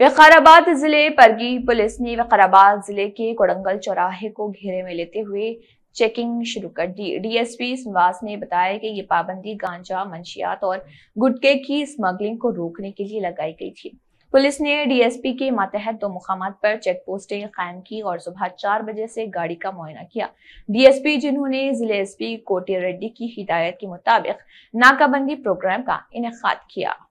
वकाराबाद जिले परगी पुलिस ने वकाराबाद जिले के कोडंगल चौराहे को घेरे में लेते हुए चेकिंग शुरू कर दी डीएसपी सुनवास ने बताया कि ये पाबंदी गांजा मंशियात और गुटके की स्मगलिंग को रोकने के लिए लगाई गई थी पुलिस ने डीएसपी के मातहत दो मुकाम पर चेक पोस्टें कायम की और सुबह चार बजे से गाड़ी का मुआयना किया डीएसपी जिन्होंने जिले एसपी कोटे रेड्डी की हिदायत के मुताबिक नाकाबंदी प्रोग्राम का इनका किया